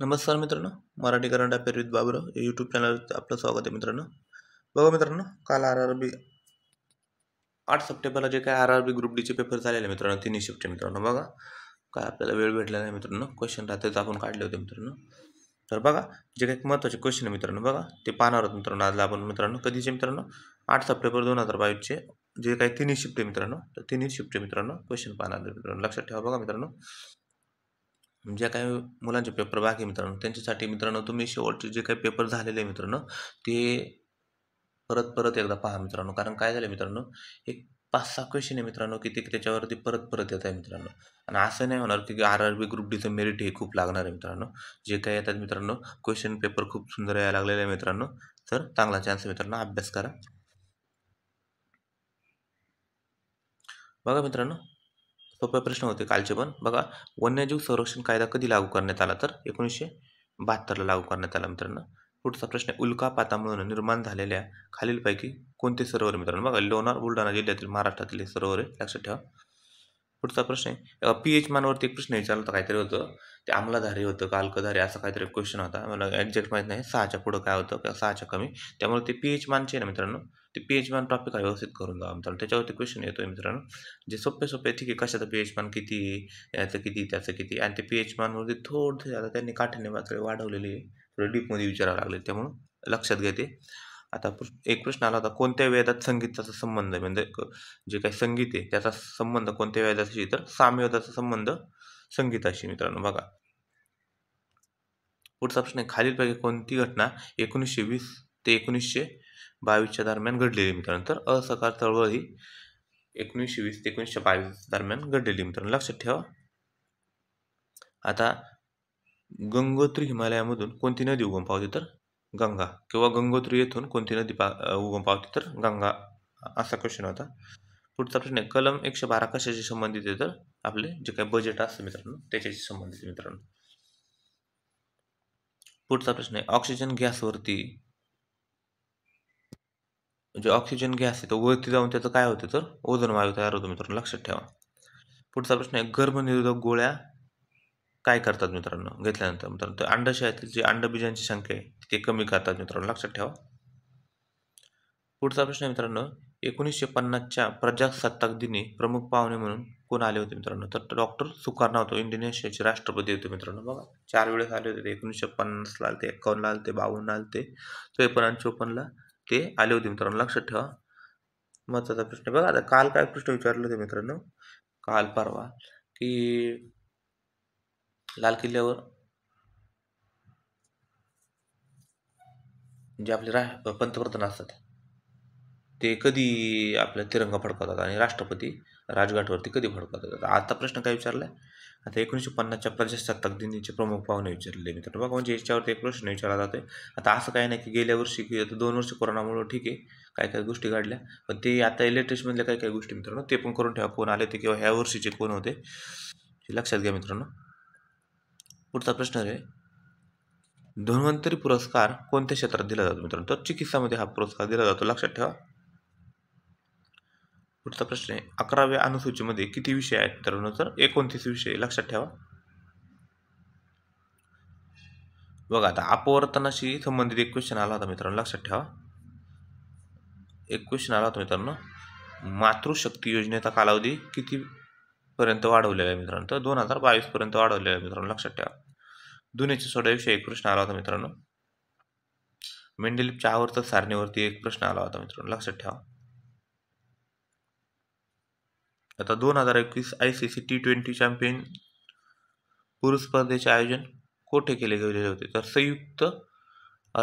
नमस्कार मित्रांनो Marathi current affair with Baburao या यूट्यूब चॅनलवर आपलं स्वागत आहे मित्रांनो बघा मित्रांनो काल आर आर बी आठ सप्टेंबरला जे काय आर आर बी ग्रुप डीचे पेपर झालेले मित्रांनो तिन्ही शिफ्टचे मित्रांनो बघा काय आपल्याला वेळ भेटला नाही मित्रांनो क्वेश्चन राहते आपण काढले होते मित्रांनो तर बघा जे काही महत्त्वाचे क्वेश्चन आहे मित्रांनो बघा ते पाहणार आहोत मित्रांनो आज आपण मित्रांनो कधीचे मित्रांनो आठ सप्टेंबर दोन हजार बावीसचे जे काही तिन्ही शिफ्ट आहे मित्रांनो तर तिन्ही शिफ्ट मित्रांनो क्वेश्चन पाहणार मित्रांनो लक्षात ठेवा बघा मित्रांनो ज्या काही मुलांचे पेपर बाकी मित्रांनो त्यांच्यासाठी मित्रांनो तुम्ही शेवटचे जे काही पेपर झालेले आहे मित्रांनो ते परत परत एकदा पहा मित्रांनो कारण काय झालं मित्रांनो एक पाच सहा क्वेश्चन आहे मित्रांनो की ते त्याच्यावरती परत परत येत आहे मित्रांनो आणि असं नाही होणार की आर आर बी ग्रुप डीचं मेरिट हे खूप लागणार आहे मित्रांनो जे काही येतात मित्रांनो क्वेश्चन पेपर खूप सुंदर यायला लागलेले आहे मित्रांनो तर चांगला चान्स मित्रांनो अभ्यास करा बघा मित्रांनो सोपे प्रश्न होते कालचे पण बघा वन्यजीव संरक्षण कायदा कधी लागू करण्यात आला तर एकोणीसशे बहात्तरला लागू करण्यात आला मित्रांनो पुढचा प्रश्न पातामुळे निर्माण झालेल्या खालीलपैकी कोणते सरोवर मित्रांनो बघा लोणार बुलढाणा जिल्ह्यातील महाराष्ट्रातील सरोवर आहे लक्षात ठेवा पुढचा प्रश्न आहे पी एच मानवरती एक प्रश्न विचारला होता काहीतरी होतं ते अंमलाधारी होतं का अल्कधारी असं काहीतरी क्वेश्चन होता मला एक्झॅक्ट माहीत नाही सहाच्या पुढं काय होतं किंवा सहाच्या कमी त्यामुळे ते पी एच मानचे ना मित्रांनो ते पी एच मान टॉपिक आहे व्यवस्थित करून द्या मित्रांनो त्याच्यावरती क्वेश्चन येतो मित्रांनो जे सोपे सोपे ठीक आहे कशाचं पी एच मान किती याचं किती त्याचं किती आणि ते पी एच मानवरती थोडंसं आता त्यांनी काठीने मात्र वाढवलेली आहे थोडं डीपमध्ये विचारावं लागले त्यामुळं लक्षात घेते आता एक प्रश्न आला होता कोणत्या वेदात संगीताचा संबंध म्हणजे जे काही संगीत आहे त्याचा संबंध कोणत्या वेदाशी तर सामवेदाचा संबंध संगीताशी मित्रांनो बघा पुढचा प्रश्न आहे खालीलपैकी कोणती घटना एकोणीसशे वीस ते एकोणीसशे बावीसच्या दरम्यान घडलेली मित्रांनो तर असहकार चळवळ ही एकोणीसशे वीस ते एकोणीसशे बावीस दरम्यान घडलेली मित्रांनो लक्षात ठेवा आता गंगोत्री हिमालयामधून कोणती नदी उगम पावते तर गंगा किंवा गंगोत्री येथून कोणती नदी पा उगम पावते तर गंगा असा क्वेश्चन होता पुढचा प्रश्न आहे कलम एकशे बारा कशाशी संबंधित आहे तर आपले जे काही बजेट असतं मित्रांनो त्याच्याशी संबंधित मित्रांनो पुढचा प्रश्न आहे ऑक्सिजन गॅसवरती जे ऑक्सिजन गॅस आहे तो वरती जाऊन त्याचं काय होतं तर ओझन वायू तयार होतो मित्रांनो लक्षात ठेवा पुढचा प्रश्न आहे गर्भनिरोधक गोळ्या काय करतात मित्रांनो घेतल्यानंतर मित्रांनो अंडशयातील जी अंडबीजांची संख्या आहे ते कमी करतात मित्रांनो लक्षात ठेवा पुढचा प्रश्न मित्रांनो एकोणीसशे पन्नासच्या प्रजासत्ताक दिनी प्रमुख पाहुणे म्हणून कोण आले होते मित्रांनो तर डॉक्टर सुकारणा होतो इंडोनेशियाचे राष्ट्रपती होते मित्रांनो बघा चार वेळेस आले होते एकोणीसशे पन्नासला आले ते एकावन्नला आले ते बावन्न आले ते त्रेपन्न चोपन्नला ते आले होते मित्रांनो लक्षात ठेवा महत्त्वाचा प्रश्न बघा आता काल काय प्रश्न विचारले होते मित्रांनो काल परवा की लाल किल्ल्यावर जे आपले रा पंतप्रधान असतात ते कधी आपला तिरंगा फडकवतात आणि राष्ट्रपती राजघाटवरती कधी फडकवतात आता प्रश्न काय विचारला आहे आता एकोणीसशे पन्नासच्या प्रजासत्ताक दिनीचे प्रमुख पाहुणे विचारले मित्र बघा म्हणजे याच्यावरती एक प्रश्न विचारला जातो आता असं काही नाही की गेल्या वर्षी की दोन वर्ष कोरोनामुळं ठीक आहे काय काय गोष्टी घडल्या पण ते आता इलेक्ट्रिक्समधल्या काही काही गोष्टी मित्रांनो ते पण करून ठेवा कोण आले ते किंवा ह्या वर्षीचे कोण होते हे लक्षात घ्या मित्रांनो पुढचा प्रश्न आहे धन्वंतरी पुरस्कार कोणत्या क्षेत्रात दिला जातो मित्रांनो तर चिकित्सामध्ये हा पुरस्कार दिला जातो लक्षात ठेवा पुढचा प्रश्न आहे अकराव्या अनुसूचीमध्ये किती विषय आहेत मित्रांनो तर एकोणतीस विषय लक्षात ठेवा बघा आता अपवर्तनाशी संबंधित एक क्वेश्चन आला होता मित्रांनो लक्षात ठेवा एक क्वेश्चन आला होता मित्रांनो मातृशक्ती योजनेचा कालावधी किती पर्यंत वाढवलेलं आहे मित्रांनो तर दोन हजार पर्यंत वाढवलेलं आहे मित्रांनो लक्षात ठेवा दुनियाच्या सोड्याविषयी एक प्रश्न आला होता मित्रांनो मेंडेलिपच्या आवर्त सारणीवरती एक प्रश्न आला होता मित्रांनो लक्षात ठेवा आता दोन हजार एकवीस I C C T twenty champion पुरुष स्पर्धेचे आयोजन कोठे केले गेलेले होते तर संयुक्त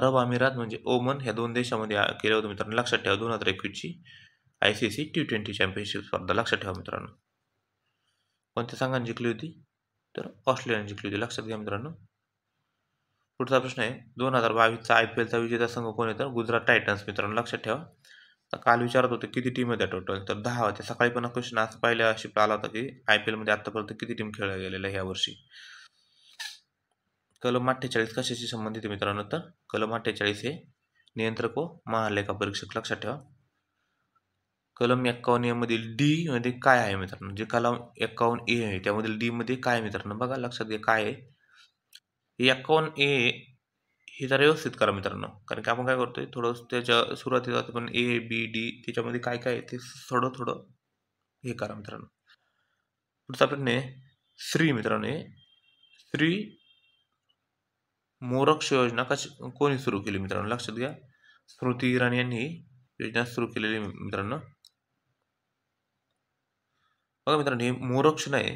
अरब अमिरात म्हणजे ओमन ह्या दोन देशामध्ये केलं होतं मित्रांनो लक्षात ठेवा दोन हजार एकवीसची I C C T twenty championship स्पर्धा लक्षात ठेवा मित्रांनो कोणत्या संघाने जिंकली होती तर ऑस्ट्रेलियाने जिंकली होती लक्षात घ्या मित्रांनो पुढचा प्रश्न आहे दोन हजार बावीसचा आय पी एलचा विजेता संघ कोण आहे तर गुजरात टायटन्स मित्रांनो लक्षात ठेवा काल विचारत होते किती टीम होत्या टोटल तर दहा होत्या सकाळी पण क्वेश्चन असं पाहिलं शिफ्ट आला होता की आय पी एलमध्ये आतापर्यंत किती टीम खेळल्या गेलेल्या ह्या वर्षी कलम अठ्ठेचाळीस कशाशी संबंधित मित्रांनो तर कलम अठ्ठेचाळीस हे नियंत्रक व महालेखा परीक्षक लक्षात ठेवा कलम मधील डी मध्ये काय आहे मित्रांनो जे कलम एक्कावन्न ए आहे त्यामधील डी मध्ये काय मित्रांनो बघा लक्षात घ्या काय आहे एक्कावन ए हे जरा व्यवस्थित करा मित्रांनो कारण की आपण काय करतोय थोडं त्याच्या सुरुवातीला पण ए बी डी त्याच्यामध्ये काय काय आहे ते थोडं थोडं हे करा मित्रांनो पुढचा प्रश्न आहे श्री मित्रांनो हे श्री मोरक्ष योजना कशी कोणी सुरू केली मित्रांनो लक्षात घ्या स्मृती इराणी यांनी योजना सुरू केलेली मित्रांनो बघा मित्रांनो हे मोरक्ष नाही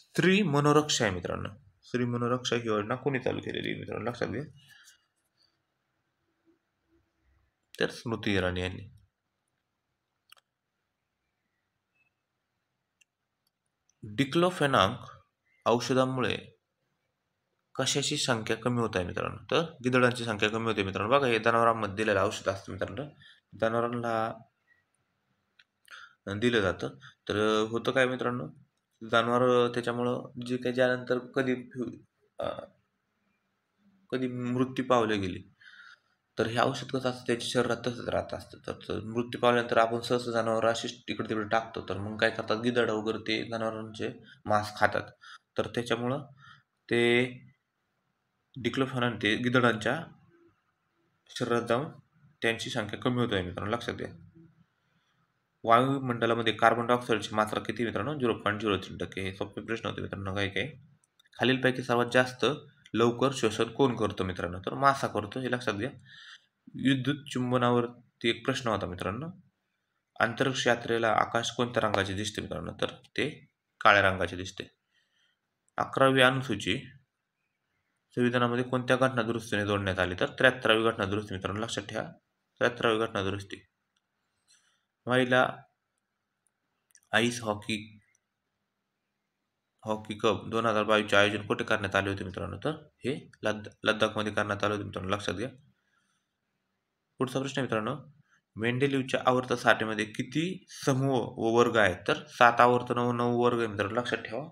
स्त्री मनोरक्षा आहे मित्रांनो स्त्री मनोरक्षा ही योजना कोणी चालू केलेली आहे मित्रांनो लक्षात घ्या तर स्मृती इराणी यांनी डिक्लोफेनाक औषधामुळे कशाची संख्या कमी होत आहे मित्रांनो तर गिदडांची संख्या कमी होते मित्रांनो बघा हे जनावरांमध्ये दिलेलं औषध असतं मित्रांनो जनावरांना दिलं जातं तर होतं काय मित्रांनो जनावर त्याच्यामुळं जे काही ज्यानंतर कधी कधी मृत्यू पावले गेले तर हे औषध कसं असतं त्याच्या शरीरात तसंच राहत असतं तर मृत्यू पावल्यानंतर आपण सहज जनावर अशीच तिकडे तिकडे टाकतो तर मग काय करतात गिदड वगैरे ते जनावरांचे मांस खातात तर त्याच्यामुळं ते डिक्लोफॉन ते गिदडांच्या शरीरात जाऊन त्यांची संख्या कमी होत आहे मित्रांनो लक्षात घ्या वायुमंडळामध्ये कार्बन डायऑक्साईडची मात्रा किती मित्रांनो झिरो पॉईंट झिरो तीन टक्के हे सोपे प्रश्न होते मित्रांनो काही काय खालीलपैकी सर्वात जास्त लवकर श्वसन कोण करतो मित्रांनो तर मासा करतो हे लक्षात घ्या विद्युत चुंबनावरती एक प्रश्न होता मित्रांनो अंतरिक्ष यात्रेला आकाश कोणत्या रंगाचे दिसते मित्रांनो तर ते काळ्या रंगाचे दिसते अकरावी अनुसूची संविधानामध्ये कोणत्या घटना दुरुस्तीने जोडण्यात आली तर त्र्याहत्तरावी घटना दुरुस्ती मित्रांनो लक्षात ठेवा त्र्याहत्तरावी घटना दुरुस्ती महिला आईस हॉकी हॉकी कप दोन हजार बावीसचे आयोजन कुठे करण्यात आले होते मित्रांनो तर हे लद्दा लद्दाखमध्ये करण्यात आले होते मित्रांनो लक्षात घ्या पुढचा प्रश्न मित्रांनो मेंडेलिव्हच्या आवर्त साठेमध्ये किती समूह व वर्ग आहेत तर सात आवर्त नऊ नऊ वर्ग आहे मित्रांनो लक्षात ठेवा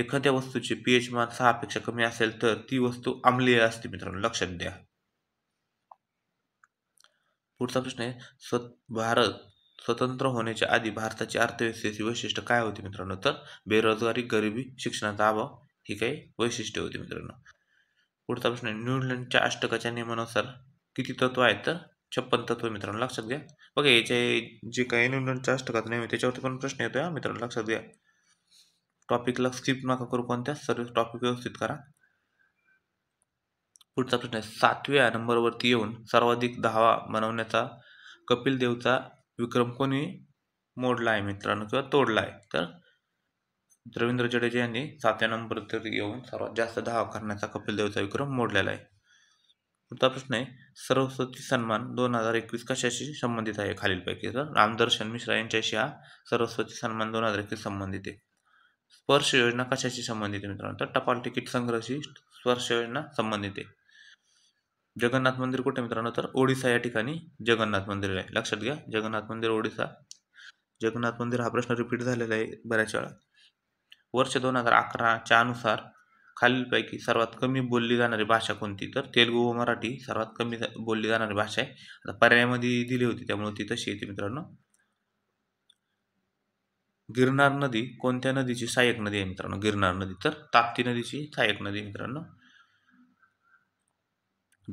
एखाद्या वस्तूचे पीएच मान सहापेक्षा कमी असेल तर ती वस्तू आम्लीय असते मित्रांनो लक्षात द्या पुढचा प्रश्न आहे स्वत भारत स्वतंत्र होण्याच्या आधी भारताची अर्थव्यवस्थेची वैशिष्ट्य काय होती मित्रांनो तर बेरोजगारी गरिबी शिक्षणाचा अभाव ही काही वैशिष्ट्य होती मित्रांनो पुढचा प्रश्न आहे न्यूझीलंडच्या अष्टकाच्या नियमानुसार किती तत्व आहेत तर छप्पन तत्व मित्रांनो लक्षात घ्या बघा याच्या जे काही न्यूझीलंडच्या अष्टकाचा नियम आहे त्याच्यावरती पण प्रश्न येतोय मित्रांनो लक्षात घ्या टॉपिकला स्किप नका करू कोणत्या सर्व टॉपिक व्यवस्थित करा पुढचा प्रश्न आहे सातव्या नंबरवरती येऊन सर्वाधिक धावा बनवण्याचा कपिल देवचा विक्रम कोणी मोडला आहे मित्रांनो किंवा तोडला आहे तर रवींद्र जडेजा यांनी सातव्या नंबरवरती येऊन सर्वात जास्त धावा करण्याचा कपिल देवचा विक्रम मोडलेला आहे पुढचा प्रश्न आहे सरस्वती सन्मान दोन हजार एकवीस कशाशी संबंधित आहे खालीलपैकी तर रामदर्शन मिश्रा यांच्याशी हा सरस्वती सन्मान दोन हजार एकवीस संबंधित आहे स्पर्श योजना कशाशी संबंधित आहे मित्रांनो तर टपाल तिकीट संग्रहशी स्पर्श योजना संबंधित आहे जगन्नाथ मंदिर कुठे मित्रांनो तर ओडिसा या ठिकाणी जगन्नाथ मंदिर आहे लक्षात घ्या जगन्नाथ मंदिर ओडिसा जगन्नाथ मंदिर हा प्रश्न रिपीट झालेला आहे बऱ्याच वेळा वर्ष दोन हजार अकराच्या अनुसार खालीलपैकी सर्वात कमी बोलली जाणारी भाषा कोणती तर तेलुगू व मराठी सर्वात कमी बोलली जाणारी भाषा आहे आता पर्यायामध्ये दिली होती त्यामुळे ती तशी येते मित्रांनो गिरनार नदी कोणत्या नदीची सहाय्यक नदी आहे मित्रांनो गिरनार नदी तर ताप्ती नदीची सहाय्यक नदी मित्रांनो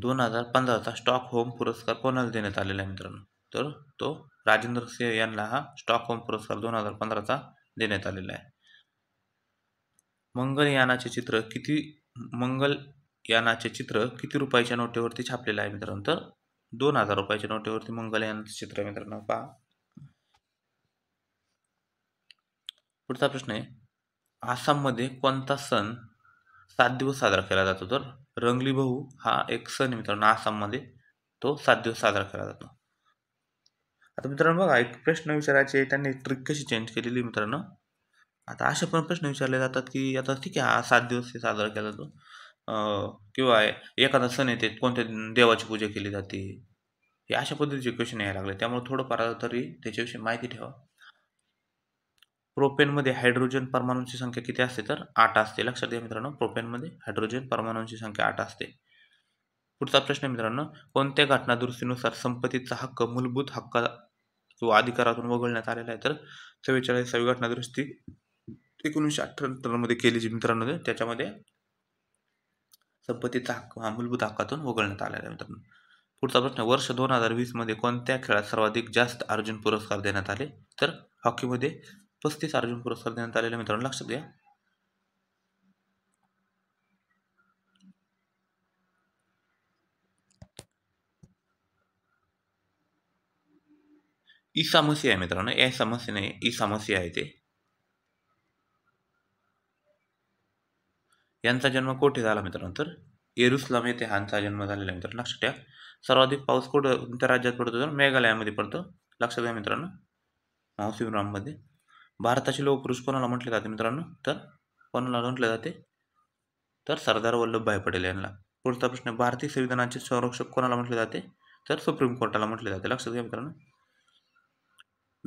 दोन हजार पंधराचा स्टॉक होम पुरस्कार कोणाला देण्यात आलेला आहे मित्रांनो तर तो राजेंद्र सिंह यांना हा स्टॉक होम पुरस्कार दोन हजार पंधराचा देण्यात आलेला आहे मंगलयानाचे चित्र किती मंगलयानाचे चित्र किती रुपयाच्या नोटेवरती छापलेलं आहे मित्रांनो तर दोन हजार रुपयाच्या नोटेवरती मंगलयानाचे चित्र मित्रांनो पहा पुढचा प्रश्न आहे आसाममध्ये कोणता सण सात दिवस साजरा केला जातो तर रंगली भाऊ हा एक सण मित्रांनो आसाममध्ये तो सात दिवस साजरा केला जातो आता मित्रांनो बघा एक प्रश्न विचारायचे त्यांनी ट्रिक कशी चेंज केलेली मित्रांनो आता असे पण प्रश्न विचारले जातात की आता ठीक आहे हा सात दिवस हे साजरा केला जातो किंवा एखादा सण येते कोणत्या देवाची पूजा केली जाते हे अशा पद्धतीचे क्वेश्चन यायला लागले त्यामुळे थोडंफार तरी त्याच्याविषयी माहिती ठेवा प्रोपेनमध्ये हायड्रोजन परमाणूंची संख्या किती असते तर आठ असते लक्षात घ्या मित्रांनो प्रोपेनमध्ये हायड्रोजन परमाणूंची संख्या आठ असते पुढचा प्रश्न मित्रांनो कोणत्या घटना संपत्तीचा हक्क मूलभूत हक्क किंवा अधिकारातून वगळण्यात आलेला आहे तर चव्वेचाळीसावी घटना दुरुस्ती एकोणीसशे अठ्ठ्याहत्तरमध्ये केली जी मित्रांनो त्याच्यामध्ये संपत्तीचा हक्क हा मूलभूत हक्कातून वगळण्यात आलेला आहे मित्रांनो पुढचा प्रश्न वर्ष दोन हजार वीसमध्ये कोणत्या खेळात सर्वाधिक जास्त अर्जुन पुरस्कार देण्यात आले तर हॉकीमध्ये पस्तीस अर्जुन पुरस्कार देण्यात आलेला मित्रांनो लक्षात घ्या ई समस्या आहे मित्रांनो या समस्या नाही ई समस्या आहे ते यांचा जन्म कोठे झाला मित्रांनो तर येरुसलाम येथे ह्यांचा जन्म झालेला आहे मित्रांनो लक्षात घ्या सर्वाधिक पाऊस कोणत्या राज्यात पडतो तर मेघालयामध्ये पडतो लक्षात घ्या मित्रांनो मध्ये भारताचे लोकपुरुष कोणाला म्हटले जाते मित्रांनो तर कोणाला म्हटले जाते तर सरदार वल्लभभाई पटेल यांना पुढचा प्रश्न भारतीय संविधानाचे संरक्षक कोणाला म्हटले जाते तर सुप्रीम कोर्टाला म्हटले जाते लक्षात घ्या मित्रांनो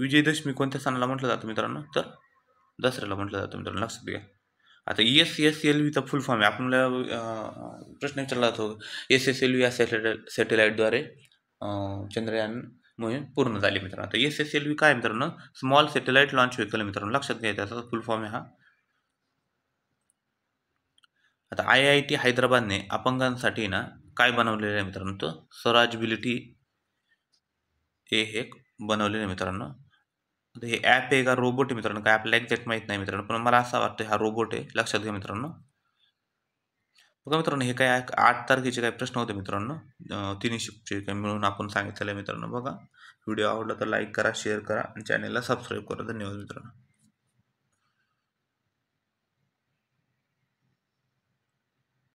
विजयदशमी कोणत्या सणाला म्हटलं जातं मित्रांनो तर दसऱ्याला म्हटलं जातं मित्रांनो लक्षात घ्या आता एस एस एल व्हीचा फुल फॉर्म आहे आपल्याला प्रश्न विचारला जातो एस एस एल व्ही या सॅटेलाइट सॅटेलाईटद्वारे चंद्रयान मोहीम पूर्ण झाली मित्रांनो आता एस एस एल व्ही काय मित्रांनो स्मॉल सॅटेलाइट लॉन्च व्हेकल मित्रांनो लक्षात घ्या त्याचा फुल फॉर्म आहे हा आता आय आय टी हैदराबादने अपंगांसाठी ना काय बनवलेलं आहे मित्रांनो तो स्वराजबिलिटी हे बनवलेलं आहे मित्रांनो हे ॲप आहे का रोबोट आहे मित्रांनो काय आपल्याला एक्झॅक्ट माहीत नाही मित्रांनो पण मला असं वाटतं हा रोबोट आहे लक्षात घ्या मित्रांनो बघा मित्रांनो हे काय आठ तारखेचे काही प्रश्न होते मित्रांनो तिन्ही शिफ्टचे काही मिळून आपण सांगितलेलं आहे मित्रांनो बघा व्हिडिओ आवडला तर लाईक करा शेअर करा आणि चॅनलला सबस्क्राईब करा धन्यवाद मित्रांनो